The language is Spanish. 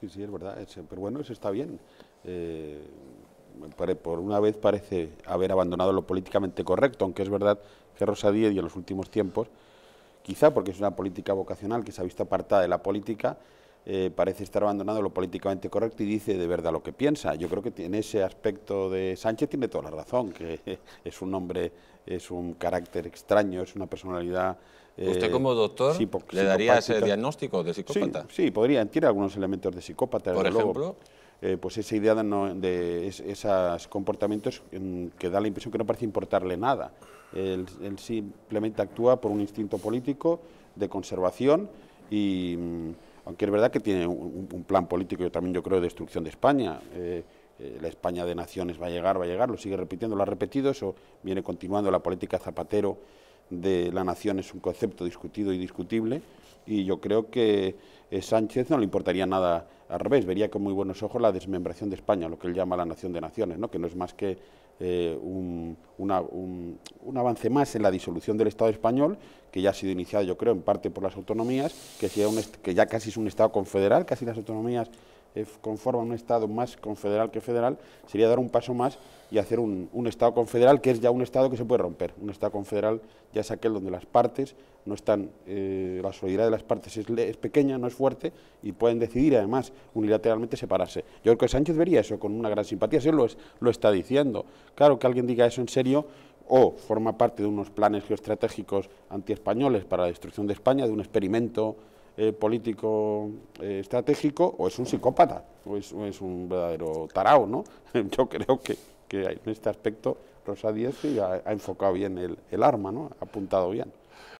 Sí, sí, es verdad. pero bueno, eso está bien. Eh, por una vez parece haber abandonado lo políticamente correcto, aunque es verdad que Rosa Díez y en los últimos tiempos, quizá porque es una política vocacional que se ha visto apartada de la política, eh, parece estar abandonado lo políticamente correcto y dice de verdad lo que piensa. Yo creo que en ese aspecto de Sánchez tiene toda la razón, que es un hombre, es un carácter extraño, es una personalidad... Eh, ¿Usted como doctor le daría ese diagnóstico de psicópata? Sí, sí, podría, tiene algunos elementos de psicópata. Por ejemplo... Eh, pues esa idea de, esos comportamientos mm, que da la impresión que no parece importarle nada. él simplemente actúa por un instinto político de conservación y mm, aunque es verdad que tiene un, plan político, yo también yo creo, de destrucción de España. Eh, eh, la España de naciones va a llegar, va a llegar, lo sigue repitiendo, lo ha repetido, eso viene continuando la política Zapatero de la nación es un concepto discutido y discutible y yo creo que eh, Sánchez no le importaría nada al revés, vería con muy buenos ojos la desmembración de España, lo que él llama la nación de naciones, que no es más que eh, un, avance más en la disolución del Estado español, que ya ha sido iniciado, yo creo, en parte por las autonomías, que ya casi es un Estado confederal, casi las autonomías eh, conforma un Estado más confederal que federal, sería dar un paso más y hacer un, Estado confederal, que es ya un Estado que se puede romper. Un Estado confederal ya es aquel donde las partes no están, eh, la solidaridad de las partes es, pequeña, no es fuerte, y pueden decidir además unilateralmente separarse. Yo creo que Sánchez vería eso con una gran simpatía, si lo, lo está diciendo. Claro que alguien diga eso en serio, o forma parte de unos planes geoestratégicos antiespañoles para la destrucción de España, de un experimento eh, político eh, estratégico o es un psicópata o es, un verdadero tarao, ¿no? Yo creo que, que en este aspecto Rosa Díez ha, ha, enfocado bien el, el arma, ¿no? Ha apuntado bien.